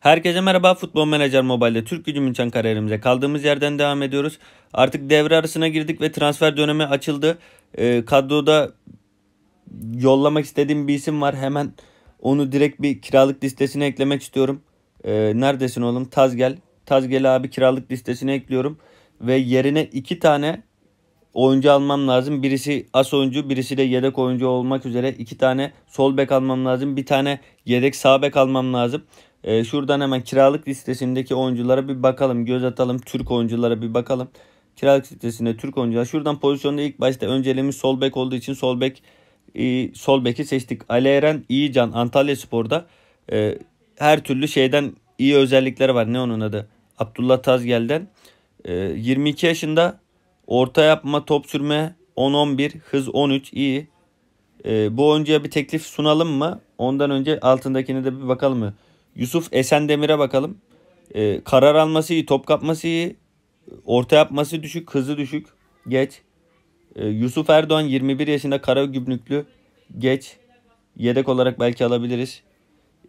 Herkese merhaba Futbol Manager Mobile'de Türk Gücü München kariyerimize kaldığımız yerden devam ediyoruz. Artık devre arasına girdik ve transfer dönemi açıldı. E, kadroda yollamak istediğim bir isim var. Hemen onu direkt bir kiralık listesine eklemek istiyorum. E, neredesin oğlum? Tazgel. Tazgel abi kiralık listesine ekliyorum. Ve yerine iki tane oyuncu almam lazım. Birisi as oyuncu, birisi de yedek oyuncu olmak üzere iki tane sol bek almam lazım. Bir tane yedek sağ bek almam lazım. E, şuradan hemen kiralık listesindeki oyunculara bir bakalım. Göz atalım. Türk oyunculara bir bakalım. Kiralık listesinde Türk oyuncular. Şuradan pozisyonda ilk başta önceliğimiz sol bek olduğu için sol bek e, sol beki seçtik. Ali Eren İyican Antalya Spor'da e, her türlü şeyden iyi özellikleri var. Ne onun adı? Abdullah Tazgel'den. E, 22 yaşında orta yapma, top sürme 10-11, hız 13 iyi. E, bu oyuncuya bir teklif sunalım mı? Ondan önce altındakine de bir bakalım mı? Yusuf Esen Demir'e bakalım. E, karar alması iyi, top kapması iyi. Orta yapması düşük, hızı düşük. Geç. E, Yusuf Erdoğan 21 yaşında kara gümrüklü. Geç. Yedek olarak belki alabiliriz.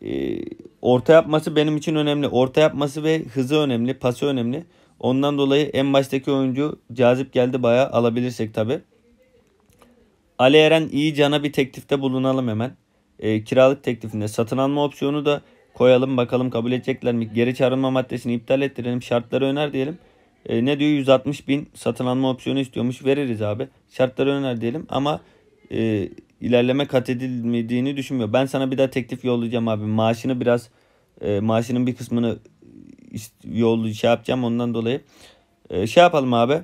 E, orta yapması benim için önemli. Orta yapması ve hızı önemli, pası önemli. Ondan dolayı en baştaki oyuncu cazip geldi bayağı alabilirsek tabi. Ali Eren iyi cana bir teklifte bulunalım hemen. E, kiralık teklifinde satın alma opsiyonu da koyalım bakalım kabul edecekler mi? Geri çağrılma maddesini iptal ettirelim. Şartları öner diyelim. E, ne diyor 160 bin satın alma opsiyonu istiyormuş veririz abi. Şartları öner diyelim ama e, ilerleme kat edilmediğini düşünmüyor. Ben sana bir daha teklif yollayacağım abi. Maaşını biraz e, maaşının bir kısmını yollu şey yapacağım ondan dolayı. E, şey yapalım abi.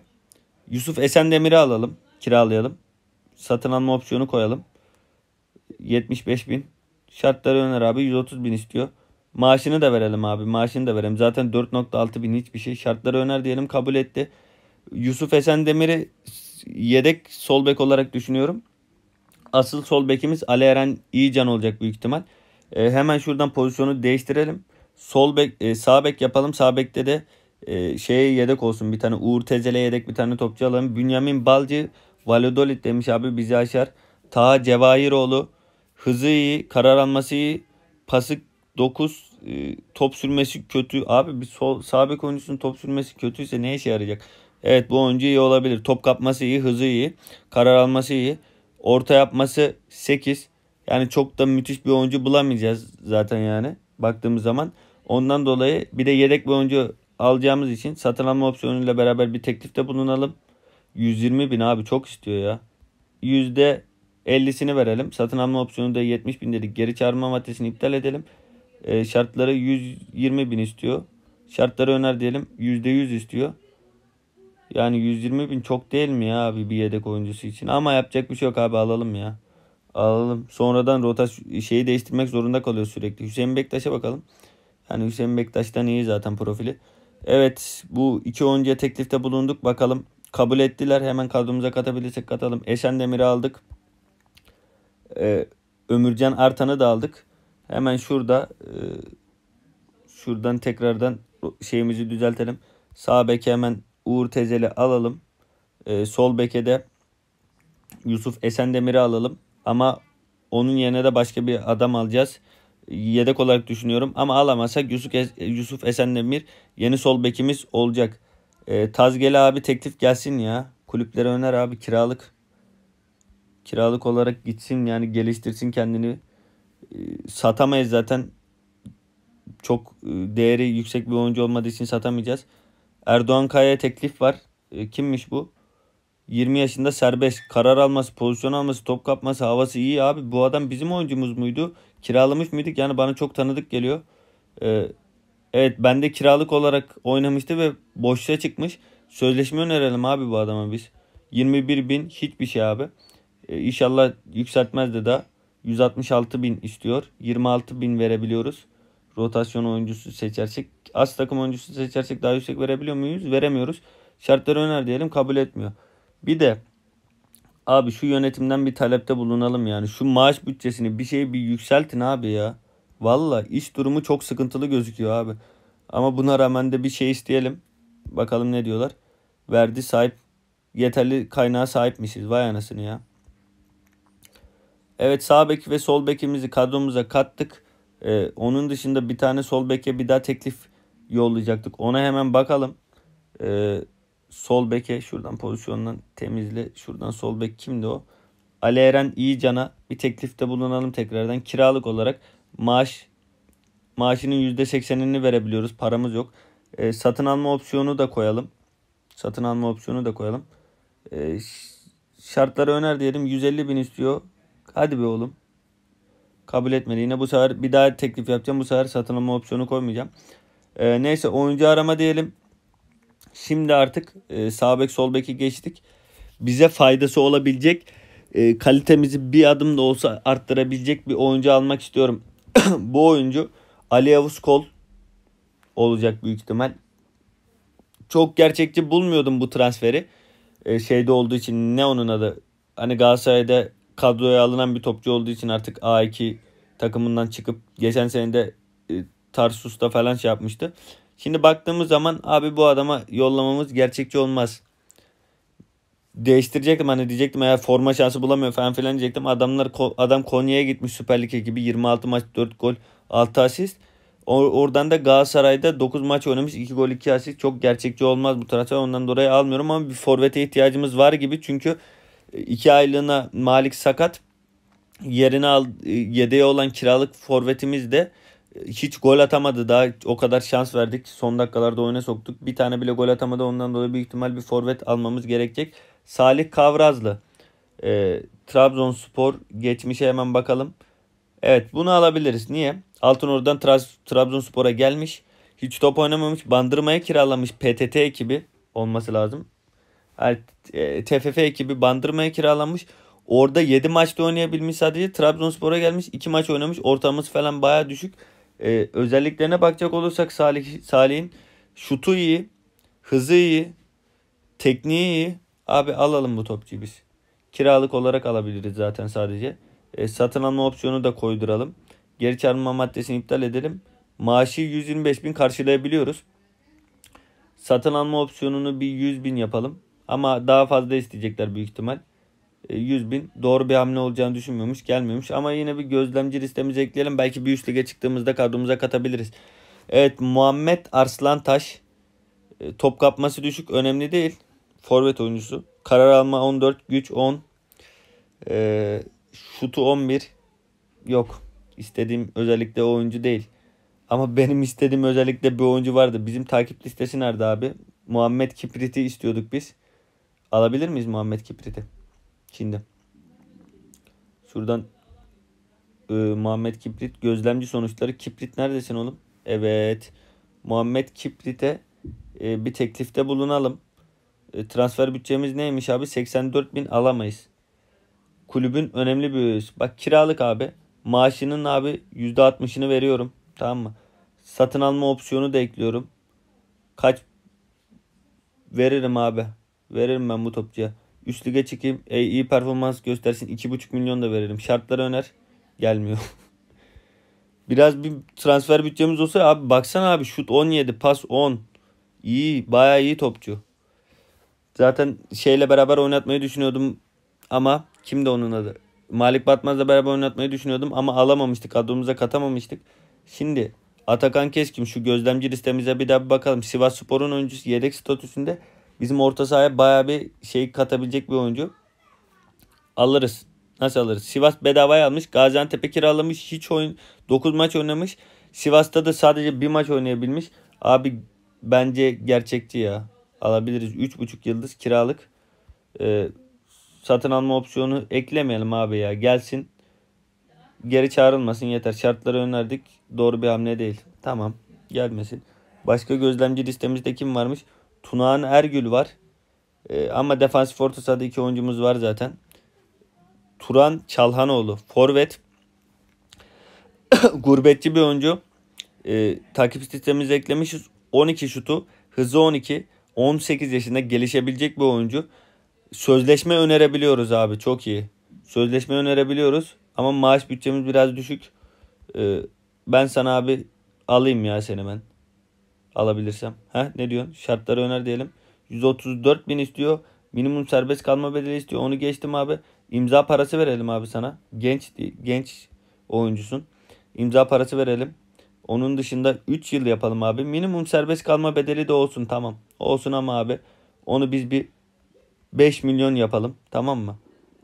Yusuf Esen Demir'i alalım. Kiralayalım. Satın alma opsiyonu koyalım. 75 bin. Şartları öner abi 130 bin istiyor. Maaşını da verelim abi. Maaşını da verelim. Zaten 4.6 bin hiçbir şey. Şartları öner diyelim kabul etti. Yusuf Esen Demiri yedek sol bek olarak düşünüyorum. Asıl sol bekimiz Ali Eren İyican olacak büyük ihtimal. E, hemen şuradan pozisyonu değiştirelim. Sol bek, e, sağ bek yapalım. Sağ bekte de e, şeye yedek olsun. Bir tane Uğur Tezel'e yedek bir tane topçu alalım. Bünyamin Balcı Valladolid demiş abi bizi aşar. Ta Cevahiroğlu hızı iyi, karar alması iyi, pası 9, e, top sürmesi kötü. Abi bir sol sağ bek oyuncusunun top sürmesi kötüyse ne işe yarayacak? Evet bu oyuncu iyi olabilir. Top kapması iyi, hızı iyi, karar alması iyi. Orta yapması 8. Yani çok da müthiş bir oyuncu bulamayacağız zaten yani baktığımız zaman. Ondan dolayı bir de yedek bir oyuncu alacağımız için satın alma opsiyonuyla beraber bir teklifte bulunalım. 120 bin abi çok istiyor ya. %50'sini verelim. Satın alma opsiyonu da 70 bin dedik. Geri çağırma maddesini iptal edelim. E, şartları 120 bin istiyor. Şartları öner diyelim %100 istiyor. Yani 120 bin çok değil mi ya abi bir yedek oyuncusu için? Ama yapacak bir şey yok abi alalım ya. Alalım. Sonradan rotas şeyi değiştirmek zorunda kalıyor sürekli. Hüseyin Bektaş'a bakalım. Yani Hüseyin Bektaş'tan iyi zaten profili. Evet bu iki oyuncuya teklifte bulunduk. Bakalım kabul ettiler. Hemen kadromuza katabilirsek katalım. Esen Demir'i aldık. Ee, Ömürcan Artan'ı da aldık. Hemen şurada e, şuradan tekrardan şeyimizi düzeltelim. Sağ beke hemen Uğur Tezel'i alalım. E, sol beke de Yusuf Esendemir'i alalım. Ama onun yerine de başka bir adam alacağız. Yedek olarak düşünüyorum. Ama alamazsak Yusuf, es Yusuf Esendemir yeni sol bekimiz olacak. E, Tazgeli abi teklif gelsin ya. Kulüplere öner abi kiralık. Kiralık olarak gitsin yani geliştirsin kendini. Ee, satamayız zaten. Çok e, değeri yüksek bir oyuncu olmadığı için satamayacağız. Erdoğan Kaya'ya teklif var. Ee, kimmiş bu? 20 yaşında serbest. Karar alması, pozisyon alması, top kapması, havası iyi abi. Bu adam bizim oyuncumuz muydu? Kiralamış mıydık? Yani bana çok tanıdık geliyor. Ee, evet bende kiralık olarak oynamıştı ve boşluğa çıkmış. Sözleşme önerelim abi bu adama biz. 21 bin hiçbir şey abi. Ee, inşallah yükseltmez de daha. 166 bin istiyor. 26 bin verebiliyoruz. Rotasyon oyuncusu seçersek. As takım oyuncusu seçersek daha yüksek verebiliyor muyuz? Veremiyoruz. Şartları öner diyelim kabul etmiyor. Bir de abi şu yönetimden bir talepte bulunalım yani. Şu maaş bütçesini bir şey bir yükseltin abi ya. Valla iş durumu çok sıkıntılı gözüküyor abi. Ama buna rağmen de bir şey isteyelim. Bakalım ne diyorlar. Verdi sahip yeterli kaynağa sahipmişiz. Vay anasını ya. Evet sağ bek ve sol bekimizi kadromuza kattık. Ee, onun dışında bir tane sol beke bir daha teklif yollayacaktık. Ona hemen bakalım. Ee, sol beke şuradan pozisyondan temizle. Şuradan sol bek kimdi o? Ali Eren İyican'a bir teklifte bulunalım tekrardan. Kiralık olarak maaş maaşının %80'ini verebiliyoruz. Paramız yok. E, satın alma opsiyonu da koyalım. Satın alma opsiyonu da koyalım. E, şartları öner diyelim. 150 bin istiyor. Hadi be oğlum. Kabul etmedi. Yine bu sefer bir daha teklif yapacağım. Bu sefer satın alma opsiyonu koymayacağım. E, neyse oyuncu arama diyelim. Şimdi artık e, sağ bek sol beki geçtik. Bize faydası olabilecek e, kalitemizi bir adım da olsa arttırabilecek bir oyuncu almak istiyorum. bu oyuncu Ali Yavuz Kol olacak büyük ihtimal. Çok gerçekçi bulmuyordum bu transferi. E, şeyde olduğu için ne onun adı? Hani Galatasaray'da kadroya alınan bir topçu olduğu için artık A2 takımından çıkıp geçen sene de e, Tarsus'ta falan şey yapmıştı. Şimdi baktığımız zaman abi bu adama yollamamız gerçekçi olmaz. Değiştirecektim hani diyecektim eğer forma şansı bulamıyor falan filan diyecektim. Adamlar adam Konya'ya gitmiş Süper Lig ekibi 26 maç 4 gol 6 asist. Oradan da Galatasaray'da 9 maç oynamış 2 gol 2 asist. Çok gerçekçi olmaz bu transfer ondan dolayı almıyorum ama bir forvete ihtiyacımız var gibi. Çünkü 2 aylığına Malik Sakat yerine al, e, yedeği olan kiralık forvetimiz de e, hiç gol atamadı daha o kadar şans verdik son dakikalarda oyuna soktuk bir tane bile gol atamadı ondan dolayı büyük ihtimal bir forvet almamız gerekecek Salih Kavrazlı e, Trabzonspor geçmişe hemen bakalım evet bunu alabiliriz niye Altınordu'dan Tra- Trabzonspor'a gelmiş hiç top oynamamış bandırmaya kiralamış PTT ekibi olması lazım e, TFF ekibi Bandırma'ya kiralanmış. Orada 7 maçta oynayabilmiş sadece. Trabzonspor'a gelmiş 2 maç oynamış. Ortamız falan baya düşük. Ee, özelliklerine bakacak olursak Salih, Salih'in şutu iyi, hızı iyi, tekniği iyi. Abi alalım bu topçuyu biz. Kiralık olarak alabiliriz zaten sadece. E, satın alma opsiyonu da koyduralım. Geri çağırma maddesini iptal edelim. Maaşı 125 bin karşılayabiliyoruz. Satın alma opsiyonunu bir 100 bin yapalım. Ama daha fazla isteyecekler büyük ihtimal. 100 e, bin doğru bir hamle olacağını düşünmüyormuş gelmiyormuş ama yine bir gözlemci listemize ekleyelim belki bir üst lige çıktığımızda kadromuza katabiliriz. Evet Muhammed Arslan Taş e, top kapması düşük önemli değil forvet oyuncusu karar alma 14 güç 10 e, şutu 11 yok istediğim özellikle oyuncu değil ama benim istediğim özellikle bir oyuncu vardı bizim takip listesi nerede abi Muhammed Kiprit'i istiyorduk biz Alabilir miyiz Muhammed Kibrit'i? Şimdi. Şuradan e, Muhammed Kibrit gözlemci sonuçları. Kibrit neredesin oğlum? Evet. Muhammed Kibrit'e e, bir teklifte bulunalım. E, transfer bütçemiz neymiş abi? 84 bin alamayız. Kulübün önemli bir üyesi. Bak kiralık abi. Maaşının abi %60'ını veriyorum. Tamam mı? Satın alma opsiyonu da ekliyorum. Kaç veririm abi. Veririm ben bu topçuya. Üst lige çıkayım. E, iyi performans göstersin. 2,5 milyon da veririm. Şartları öner. Gelmiyor. Biraz bir transfer bütçemiz olsa abi baksana abi şut 17 pas 10. İyi baya iyi topçu. Zaten şeyle beraber oynatmayı düşünüyordum ama kimdi onun adı? Malik Batmaz'la beraber oynatmayı düşünüyordum ama alamamıştık. Kadromuza katamamıştık. Şimdi Atakan Keskim şu gözlemci listemize bir daha bir bakalım. Sivas Spor'un oyuncusu yedek statüsünde bizim orta sahaya bayağı bir şey katabilecek bir oyuncu. Alırız. Nasıl alırız? Sivas bedavaya almış. Gaziantep'e kiralamış. Hiç oyun 9 maç oynamış. Sivas'ta da sadece bir maç oynayabilmiş. Abi bence gerçekçi ya. Alabiliriz. 3,5 yıldız kiralık. Ee, satın alma opsiyonu eklemeyelim abi ya. Gelsin. Geri çağrılmasın yeter. Şartları önerdik. Doğru bir hamle değil. Tamam. Gelmesin. Başka gözlemci listemizde kim varmış? Tunağan Ergül var. E, ama defansif orta sahada iki oyuncumuz var zaten. Turan Çalhanoğlu forvet. Gurbetçi bir oyuncu. E, takip sistemimize eklemişiz. 12 şutu, hızı 12, 18 yaşında gelişebilecek bir oyuncu. Sözleşme önerebiliyoruz abi çok iyi. Sözleşme önerebiliyoruz ama maaş bütçemiz biraz düşük. E, ben sana abi alayım ya seni ben alabilirsem. Ha ne diyorsun? Şartları öner diyelim. 134 bin istiyor. Minimum serbest kalma bedeli istiyor. Onu geçtim abi. İmza parası verelim abi sana. Genç genç oyuncusun. İmza parası verelim. Onun dışında 3 yıl yapalım abi. Minimum serbest kalma bedeli de olsun tamam. Olsun ama abi onu biz bir 5 milyon yapalım tamam mı?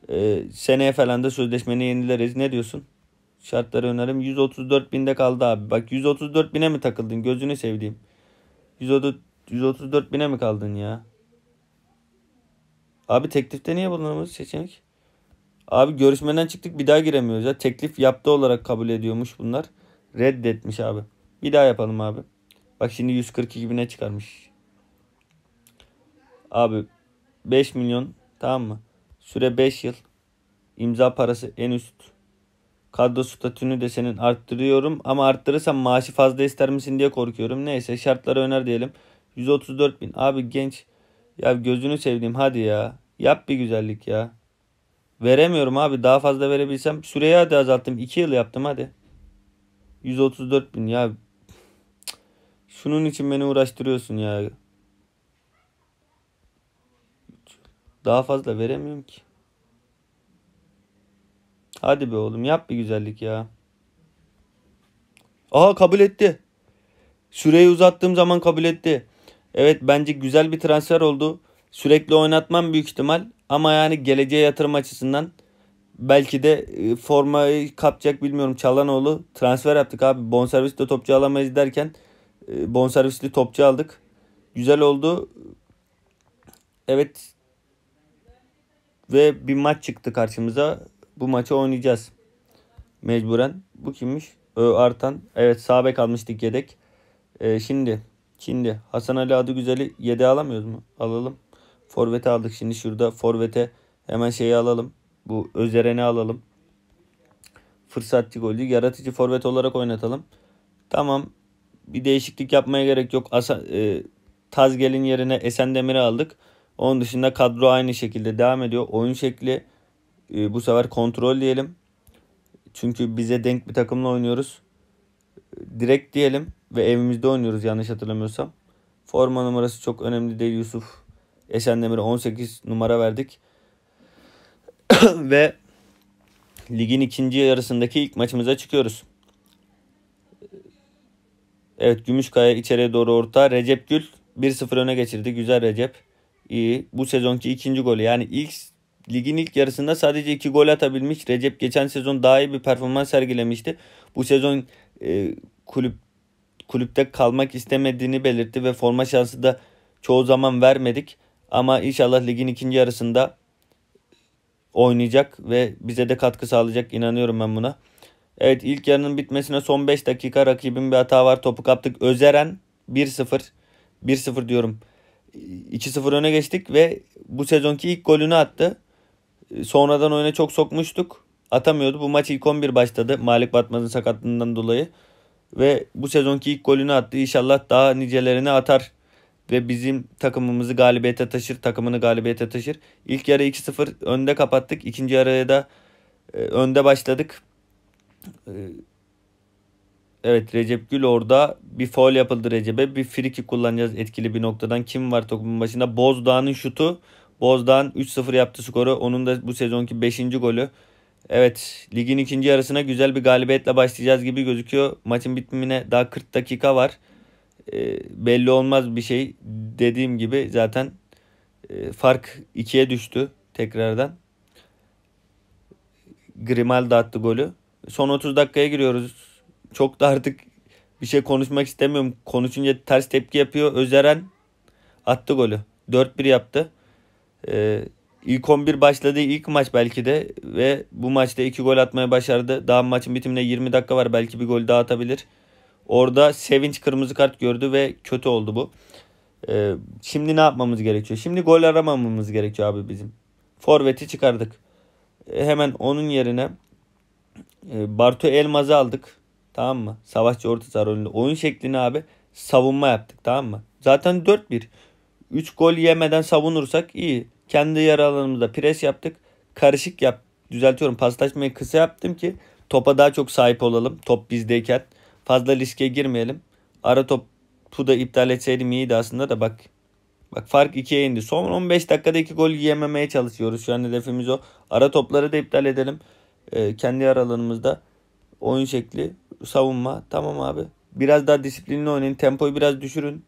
Ee, seneye falan da sözleşmeni yenileriz. Ne diyorsun? Şartları önerim. 134 binde kaldı abi. Bak 134 bine mi takıldın? Gözünü sevdiğim. 134 bine mi kaldın ya? Abi teklifte niye bulunamadı seçenek? Abi görüşmeden çıktık bir daha giremiyoruz ya. Teklif yaptı olarak kabul ediyormuş bunlar. Reddetmiş abi. Bir daha yapalım abi. Bak şimdi 142 bine çıkarmış. Abi 5 milyon tamam mı? Süre 5 yıl. İmza parası en üst. Kadro statünü de senin arttırıyorum ama arttırırsam maaşı fazla ister misin diye korkuyorum. Neyse şartları öner diyelim. 134 bin. Abi genç ya gözünü sevdiğim hadi ya. Yap bir güzellik ya. Veremiyorum abi daha fazla verebilsem. Süreyi hadi azalttım. 2 yıl yaptım hadi. 134 bin ya. Şunun için beni uğraştırıyorsun ya. Daha fazla veremiyorum ki. Hadi be oğlum yap bir güzellik ya. Aha kabul etti. Süreyi uzattığım zaman kabul etti. Evet bence güzel bir transfer oldu. Sürekli oynatmam büyük ihtimal. Ama yani geleceğe yatırım açısından belki de e, formayı kapacak bilmiyorum. Çalanoğlu transfer yaptık abi. Bonservisli topçu alamayız derken e, bonservisli topçu aldık. Güzel oldu. Evet. Ve bir maç çıktı karşımıza. Bu maçı oynayacağız. Mecburen. Bu kimmiş? Ö Artan. Evet sağ bek almıştık yedek. Ee, şimdi. Şimdi. Hasan Ali adı güzeli yedi alamıyoruz mu? Alalım. Forvet'e aldık. Şimdi şurada Forvet'e hemen şeyi alalım. Bu Özeren'i alalım. Fırsatçı golcü. Yaratıcı Forvet olarak oynatalım. Tamam. Bir değişiklik yapmaya gerek yok. Asa, e, Tazgel'in yerine Esen Demir'i aldık. Onun dışında kadro aynı şekilde devam ediyor. Oyun şekli ee, bu sefer kontrol diyelim. Çünkü bize denk bir takımla oynuyoruz. Ee, direkt diyelim ve evimizde oynuyoruz yanlış hatırlamıyorsam. Forma numarası çok önemli değil Yusuf. Esen Esendemir'e 18 numara verdik. ve ligin ikinci yarısındaki ilk maçımıza çıkıyoruz. Evet Gümüşkaya içeriye doğru orta. Recep Gül 1-0 öne geçirdi. Güzel Recep. İyi. Bu sezonki ikinci golü yani ilk Ligin ilk yarısında sadece 2 gol atabilmiş. Recep geçen sezon daha iyi bir performans sergilemişti. Bu sezon e, kulüp kulüpte kalmak istemediğini belirtti ve forma şansı da çoğu zaman vermedik. Ama inşallah ligin ikinci yarısında oynayacak ve bize de katkı sağlayacak. inanıyorum ben buna. Evet ilk yarının bitmesine son 5 dakika rakibin bir hata var. Topu kaptık. Özeren 1-0. 1-0 diyorum. 2-0 öne geçtik ve bu sezonki ilk golünü attı. Ee, sonradan oyuna çok sokmuştuk. Atamıyordu. Bu maç ilk 11 başladı. Malik Batmaz'ın sakatlığından dolayı. Ve bu sezonki ilk golünü attı. İnşallah daha nicelerini atar. Ve bizim takımımızı galibiyete taşır. Takımını galibiyete taşır. İlk yarı 2-0 önde kapattık. İkinci yarıya da e, önde başladık. Ee, evet Recep Gül orada bir foul yapıldı Recep'e. Bir friki kullanacağız etkili bir noktadan. Kim var topun başında? Bozdağ'ın şutu Bozdağ'ın 3-0 yaptı skoru. Onun da bu sezonki 5. golü. Evet ligin ikinci yarısına güzel bir galibiyetle başlayacağız gibi gözüküyor. Maçın bitimine daha 40 dakika var. E, belli olmaz bir şey. Dediğim gibi zaten e, fark 2'ye düştü tekrardan. Grimaldo attı golü. Son 30 dakikaya giriyoruz. Çok da artık bir şey konuşmak istemiyorum. Konuşunca ters tepki yapıyor. Özeren attı golü. 4-1 yaptı. Ee, ilk 11 başladığı ilk maç belki de ve bu maçta 2 gol atmaya başardı. Daha maçın bitimine 20 dakika var belki bir gol daha atabilir. Orada Sevinç kırmızı kart gördü ve kötü oldu bu. Ee, şimdi ne yapmamız gerekiyor? Şimdi gol aramamamız gerekiyor abi bizim. Forvet'i çıkardık. Ee, hemen onun yerine e, Bartu Elmaz'ı aldık. Tamam mı? Savaşçı orta saha rolünde. Oyun şeklini abi savunma yaptık tamam mı? Zaten 4-1. 3 gol yemeden savunursak iyi. Kendi yer alanımızda pres yaptık. Karışık yap, düzeltiyorum paslaşmayı kısa yaptım ki topa daha çok sahip olalım. Top bizdeyken fazla riske girmeyelim. Ara topu da iptal etseydim iyiydi aslında da bak. Bak fark 2'ye indi. Son 15 dakikada 2 gol yiyememeye çalışıyoruz. Şu an hedefimiz o. Ara topları da iptal edelim. Ee, kendi aralarımızda oyun şekli, savunma. Tamam abi. Biraz daha disiplinli oynayın. Tempoyu biraz düşürün.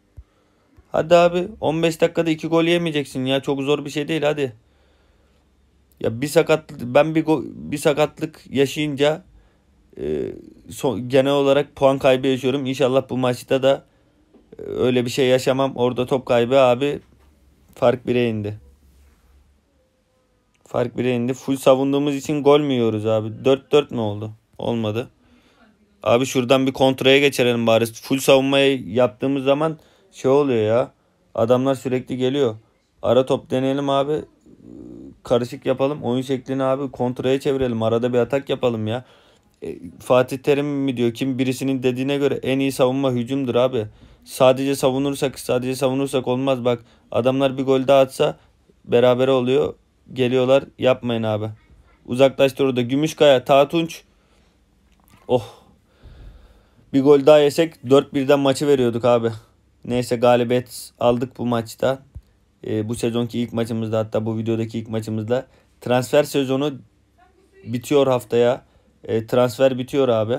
Hadi abi 15 dakikada 2 gol yemeyeceksin ya. Çok zor bir şey değil hadi. Ya bir sakatlık ben bir bir sakatlık yaşayınca e, son, genel olarak puan kaybı yaşıyorum. İnşallah bu maçta da e, öyle bir şey yaşamam. Orada top kaybı abi fark bire indi. Fark bire indi. Full savunduğumuz için gol mü yiyoruz abi? 4-4 mü oldu? Olmadı. Abi şuradan bir kontraya geçirelim bari. Full savunmayı yaptığımız zaman şey oluyor ya. Adamlar sürekli geliyor. Ara top deneyelim abi. Karışık yapalım. Oyun şeklini abi kontraya çevirelim. Arada bir atak yapalım ya. E, Fatih Terim mi diyor kim birisinin dediğine göre en iyi savunma hücumdur abi. Sadece savunursak sadece savunursak olmaz bak. Adamlar bir gol daha atsa beraber oluyor. Geliyorlar yapmayın abi. Uzaklaştı orada Gümüşkaya, Tatunç. Oh. Bir gol daha yesek 4-1'den maçı veriyorduk abi. Neyse galibiyet aldık bu maçta. E, bu sezonki ilk maçımızda hatta bu videodaki ilk maçımızda. Transfer sezonu bitiyor haftaya. E, transfer bitiyor abi.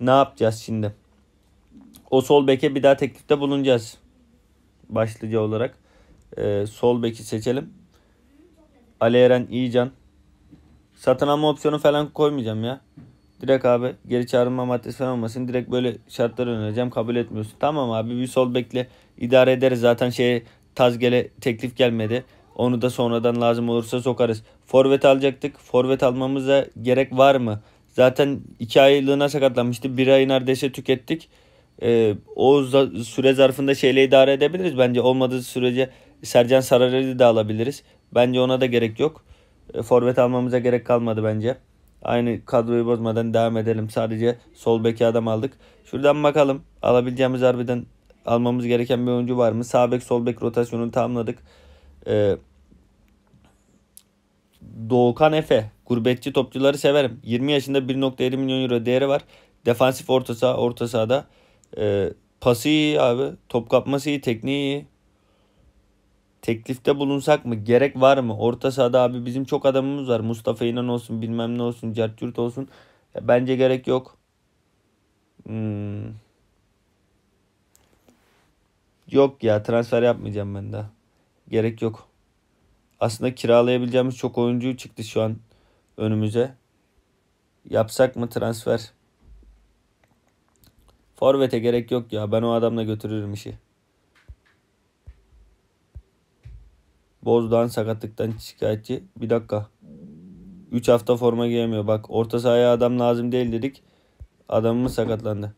Ne yapacağız şimdi? O sol beke bir daha teklifte bulunacağız. Başlıca olarak. E, sol beki seçelim. Ali Eren İyican. Satın alma opsiyonu falan koymayacağım ya. Direkt abi geri çağırma maddesi falan olmasın. Direkt böyle şartları önereceğim. Kabul etmiyorsun. Tamam abi bir sol bekle idare ederiz. Zaten şey Tazgel'e teklif gelmedi. Onu da sonradan lazım olursa sokarız. Forvet alacaktık. Forvet almamıza gerek var mı? Zaten 2 aylığına sakatlanmıştı. 1 ayı neredeyse tükettik. Ee, o za- süre zarfında şeyle idare edebiliriz. Bence olmadığı sürece Sercan Sararel'i da alabiliriz. Bence ona da gerek yok. Ee, forvet almamıza gerek kalmadı bence. Aynı kadroyu bozmadan devam edelim. Sadece sol bek adam aldık. Şuradan bakalım. Alabileceğimiz harbiden almamız gereken bir oyuncu var mı? Sağ bek sol bek rotasyonunu tamamladık. Ee, Doğukan Efe. Gurbetçi topçuları severim. 20 yaşında 1.7 milyon euro değeri var. Defansif orta saha, orta sahada. E, pası iyi abi. Top kapması iyi, tekniği iyi. Teklifte bulunsak mı? Gerek var mı? Orta sahada abi bizim çok adamımız var. Mustafa İnan olsun bilmem ne olsun Certürt olsun. Ya bence gerek yok. Hmm. Yok ya transfer yapmayacağım ben daha. Gerek yok. Aslında kiralayabileceğimiz çok oyuncu çıktı şu an önümüze. Yapsak mı transfer? Forvet'e gerek yok ya. Ben o adamla götürürüm işi. Bozdağ'ın sakatlıktan şikayetçi. Bir dakika. 3 hafta forma giyemiyor. Bak orta sahaya adam lazım değil dedik. Adamımız sakatlandı.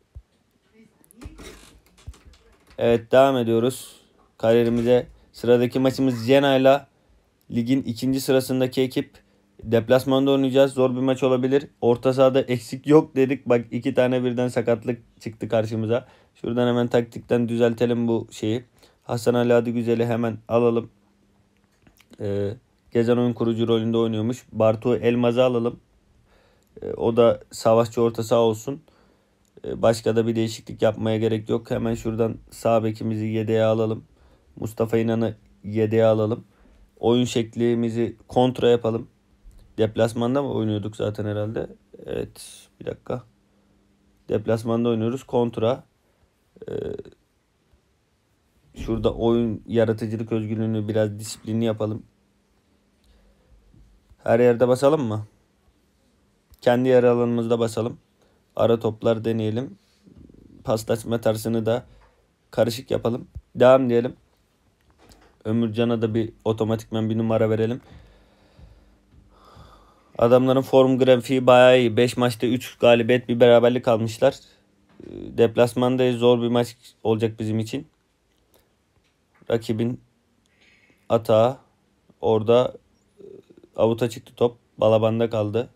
Evet devam ediyoruz. Kariyerimize sıradaki maçımız Zena ile ligin ikinci sırasındaki ekip. Deplasmanda oynayacağız. Zor bir maç olabilir. Orta sahada eksik yok dedik. Bak iki tane birden sakatlık çıktı karşımıza. Şuradan hemen taktikten düzeltelim bu şeyi. Hasan Ali Adı Güzel'i hemen alalım. E, Gezen oyun kurucu rolünde oynuyormuş. Bartu Elmaz'ı alalım. E, o da savaşçı orta sağ olsun. E, başka da bir değişiklik yapmaya gerek yok. Hemen şuradan sağ bekimizi yedeğe alalım. Mustafa İnan'ı yedeğe alalım. Oyun şeklimizi kontra yapalım. Deplasmanda mı oynuyorduk zaten herhalde? Evet bir dakika. Deplasmanda oynuyoruz. Kontra. E, Şurada oyun yaratıcılık özgürlüğünü biraz disiplini yapalım. Her yerde basalım mı? Kendi yer alanımızda basalım. Ara toplar deneyelim. Paslaşma tarzını da karışık yapalım. Devam diyelim. Ömürcan'a da bir otomatikmen bir numara verelim. Adamların form grafiği bayağı iyi. 5 maçta 3 galibiyet bir beraberlik almışlar. Ee, Deplasmanda Zor bir maç olacak bizim için rakibin atağı orada e, avuta çıktı top. Balaban'da kaldı.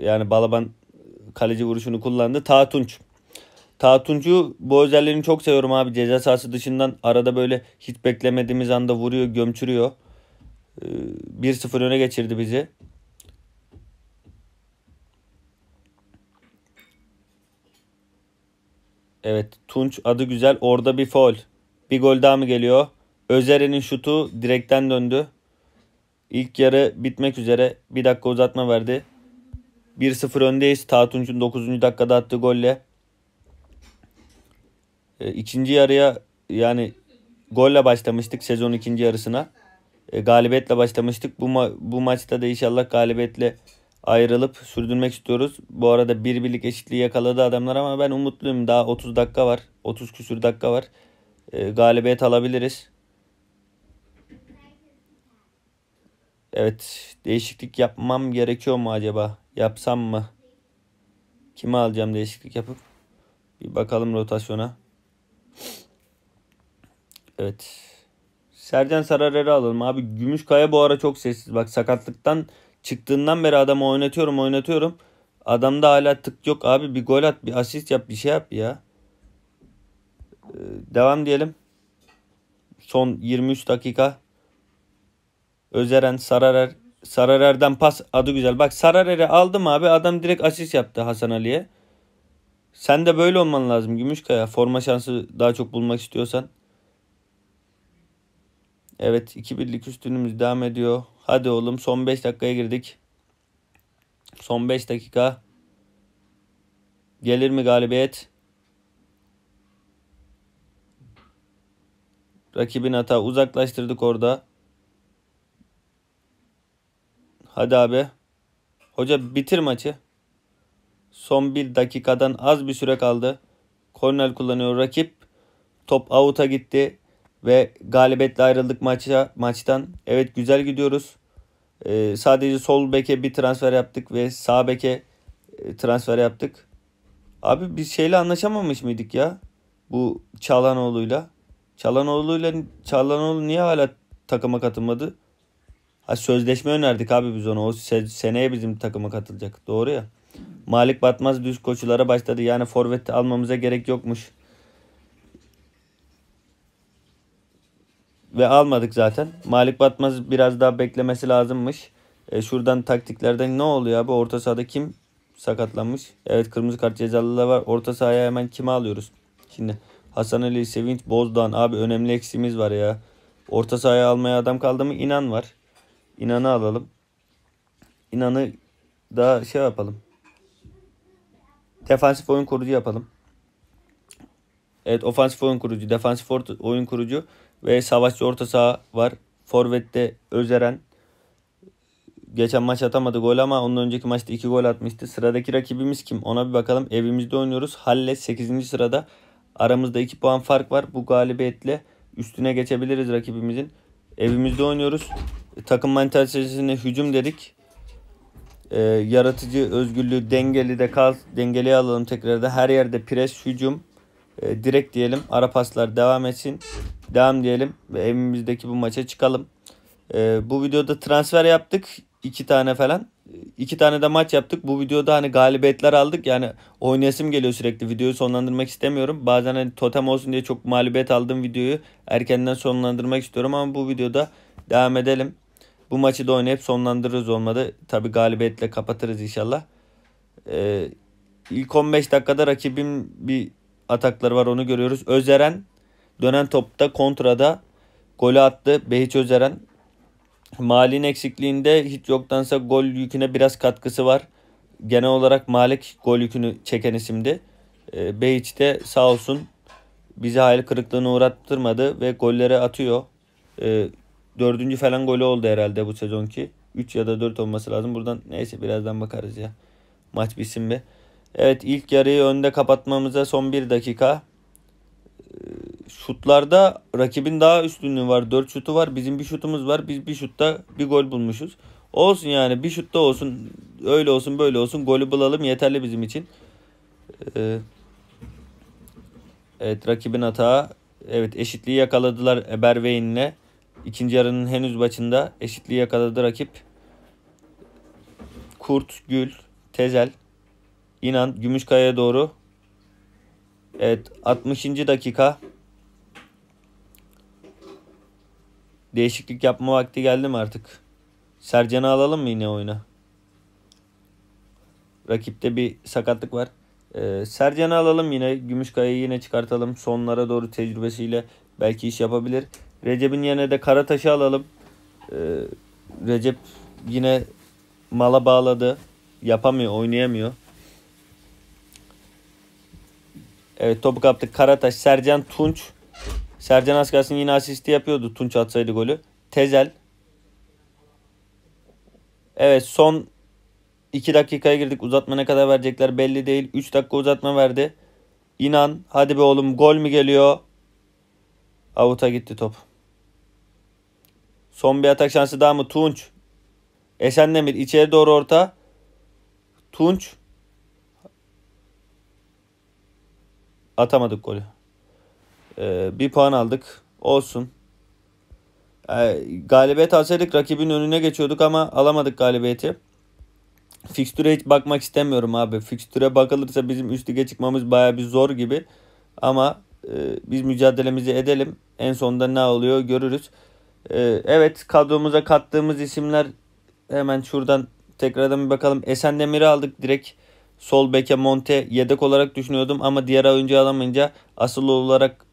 Yani Balaban kaleci vuruşunu kullandı. Tatunç. Tatunç'u bu özelliğini çok seviyorum abi. Ceza sahası dışından arada böyle hiç beklemediğimiz anda vuruyor, gömçürüyor. 1-0 e, öne geçirdi bizi. Evet Tunç adı güzel. Orada bir foul. Bir gol daha mı geliyor? Özer'in şutu direkten döndü. İlk yarı bitmek üzere. Bir dakika uzatma verdi. 1-0 öndeyiz. Tatunç'un 9. dakikada attığı golle. E, ikinci yarıya yani golle başlamıştık sezon ikinci yarısına. E, galibiyetle başlamıştık. Bu, ma- bu maçta da inşallah galibiyetle ayrılıp sürdürmek istiyoruz. Bu arada bir birlik eşitliği yakaladı adamlar ama ben umutluyum. Daha 30 dakika var. 30 küsür dakika var. E, galibiyet alabiliriz. Evet değişiklik yapmam gerekiyor mu acaba? Yapsam mı? Kimi alacağım değişiklik yapıp? Bir bakalım rotasyona. Evet. Sercan Sararer'i alalım abi. Gümüş Gümüşkaya bu ara çok sessiz. Bak sakatlıktan çıktığından beri adamı oynatıyorum oynatıyorum. Adamda hala tık yok abi. Bir gol at bir asist yap bir şey yap ya. Ee, devam diyelim. Son 23 dakika. Özeren, Sararer. Sararer'den pas adı güzel. Bak Sararer'i aldım abi adam direkt asist yaptı Hasan Ali'ye. Sen de böyle olman lazım Gümüşkaya. Forma şansı daha çok bulmak istiyorsan. Evet 2 birlik üstünümüz devam ediyor. Hadi oğlum son 5 dakikaya girdik. Son 5 dakika. Gelir mi galibiyet? Rakibin hata uzaklaştırdık orada. Hadi abi. Hoca bitir maçı. Son bir dakikadan az bir süre kaldı. Kornel kullanıyor rakip. Top out'a gitti ve galibetle ayrıldık maça, maçtan. Evet güzel gidiyoruz. Ee, sadece sol beke bir transfer yaptık ve sağ beke e, transfer yaptık. Abi biz şeyle anlaşamamış mıydık ya? Bu Çalanoğlu'yla. Çalanoğlu'yla Çalanoğlu niye hala takıma katılmadı? Ha, sözleşme önerdik abi biz ona. O seneye bizim takıma katılacak. Doğru ya. Malik Batmaz düz koçulara başladı. Yani forvet almamıza gerek yokmuş. Ve almadık zaten. Malik Batmaz biraz daha beklemesi lazımmış. E, şuradan taktiklerden ne oluyor abi? Orta sahada kim sakatlanmış? Evet kırmızı kart cezalılar var. Orta sahaya hemen kimi alıyoruz? Şimdi Hasan Ali, Sevinç, Bozdoğan abi önemli eksiğimiz var ya. Orta sahaya almaya adam kaldı mı inan var. İnan'ı alalım. İnan'ı daha şey yapalım. Defansif oyun kurucu yapalım. Evet ofansif oyun kurucu, defansif orta, oyun kurucu ve savaşçı orta saha var. Forvet'te Özeren. Geçen maç atamadı gol ama ondan önceki maçta 2 gol atmıştı. Sıradaki rakibimiz kim? Ona bir bakalım. Evimizde oynuyoruz. Halle 8. sırada. Aramızda 2 puan fark var. Bu galibiyetle üstüne geçebiliriz rakibimizin. Evimizde oynuyoruz. Takım mentalitesine hücum dedik. E, yaratıcı özgürlüğü dengeli de kal, dengeli alalım tekrar da her yerde pres hücum e, direkt diyelim. Ara paslar devam etsin. Devam diyelim ve evimizdeki bu maça çıkalım. E, bu videoda transfer yaptık. iki tane falan. iki tane de maç yaptık. Bu videoda hani galibiyetler aldık. Yani oynayasım geliyor sürekli. Videoyu sonlandırmak istemiyorum. Bazen hani totem olsun diye çok mağlubiyet aldığım videoyu erkenden sonlandırmak istiyorum. Ama bu videoda devam edelim. Bu maçı da oynayıp sonlandırırız olmadı. Tabi galibiyetle kapatırız inşallah. Ee, ilk 15 dakikada rakibin bir atakları var onu görüyoruz. Özeren dönen topta kontrada golü attı. Behiç Özeren Malin eksikliğinde hiç yoktansa gol yüküne biraz katkısı var. Genel olarak Malik gol yükünü çeken isimdi. E, ee, Beyiç de sağ olsun bizi hayal kırıklığına uğrattırmadı ve golleri atıyor. E, Dördüncü falan golü oldu herhalde bu sezonki. 3 ya da 4 olması lazım. Buradan neyse birazdan bakarız ya. Maç bitsin be. Evet ilk yarıyı önde kapatmamıza son 1 dakika. Ee, şutlarda rakibin daha üstünlüğü var. 4 şutu var. Bizim bir şutumuz var. Biz bir şutta bir gol bulmuşuz. Olsun yani bir şutta olsun. Öyle olsun böyle olsun. Golü bulalım yeterli bizim için. Ee, evet rakibin hata. Evet eşitliği yakaladılar Ebervein'le. İkinci yarının henüz başında eşitliği yakaladı rakip. Kurt, Gül, Tezel, İnan, Gümüşkaya'ya doğru. Evet 60. dakika. Değişiklik yapma vakti geldi mi artık? Sercan'ı alalım mı yine oyuna? Rakipte bir sakatlık var. Ee, Sercan'ı alalım yine. Gümüşkaya'yı yine çıkartalım. Sonlara doğru tecrübesiyle belki iş yapabilir. Recep'in yerine de Karataş'ı alalım. Ee, Recep yine mala bağladı. Yapamıyor, oynayamıyor. Evet topu kaptık. Karataş, Sercan Tunç. Sercan Askersin yine asisti yapıyordu Tunç atsaydı golü. Tezel. Evet son 2 dakikaya girdik. Uzatma ne kadar verecekler belli değil. 3 dakika uzatma verdi. İnan. Hadi be oğlum gol mü geliyor? Avuta gitti top. Son bir atak şansı daha mı? Tunç. Esen Demir içeri doğru orta. Tunç. Atamadık golü. Ee, bir puan aldık. Olsun. Ee, galibiyet alsaydık rakibin önüne geçiyorduk ama alamadık galibiyeti. Fikstüre hiç bakmak istemiyorum abi. Fikstüre bakılırsa bizim üst lige çıkmamız baya bir zor gibi. Ama e, biz mücadelemizi edelim. En sonunda ne oluyor görürüz. Ee, evet kadromuza kattığımız isimler hemen şuradan tekrardan bir bakalım. Esen Demir'i aldık direkt. Sol beke Monte yedek olarak düşünüyordum ama diğer oyuncu alamayınca asıl olarak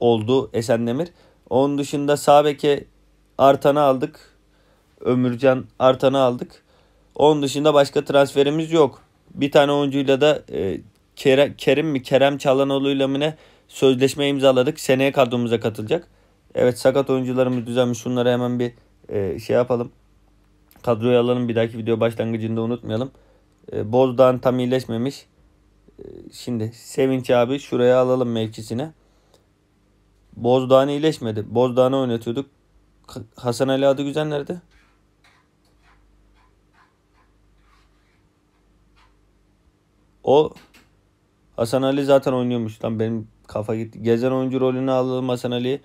oldu Esen Demir. Onun dışında sağ beke Artan'ı aldık. Ömürcan Artan'ı aldık. Onun dışında başka transferimiz yok. Bir tane oyuncuyla da e, Kerem, Kerim mi Kerem Çalanoğlu'yla mı ne sözleşme imzaladık. Seneye kadromuza katılacak. Evet sakat oyuncularımız düzenmiş. Şunları hemen bir e, şey yapalım. Kadroyu alalım. Bir dahaki video başlangıcında unutmayalım. E, Bozdağ'ın tam iyileşmemiş. E, şimdi Sevinç abi şuraya alalım mevkisine. Bozdağ'ın iyileşmedi. Bozdağ'ını oynatıyorduk. Hasan Ali adı güzel nerede? O Hasan Ali zaten oynuyormuş. Lan benim kafa gitti. Gezen oyuncu rolünü alalım Hasan Ali'yi.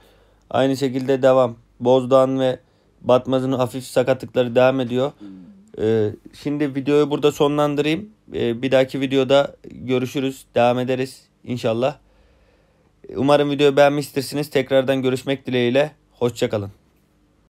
Aynı şekilde devam. Bozdağ'ın ve Batmaz'ın hafif sakatlıkları devam ediyor. Hmm. Ee, şimdi videoyu burada sonlandırayım. Ee, bir dahaki videoda görüşürüz. Devam ederiz inşallah. Umarım videoyu beğenmiştirsiniz. Tekrardan görüşmek dileğiyle. Hoşçakalın.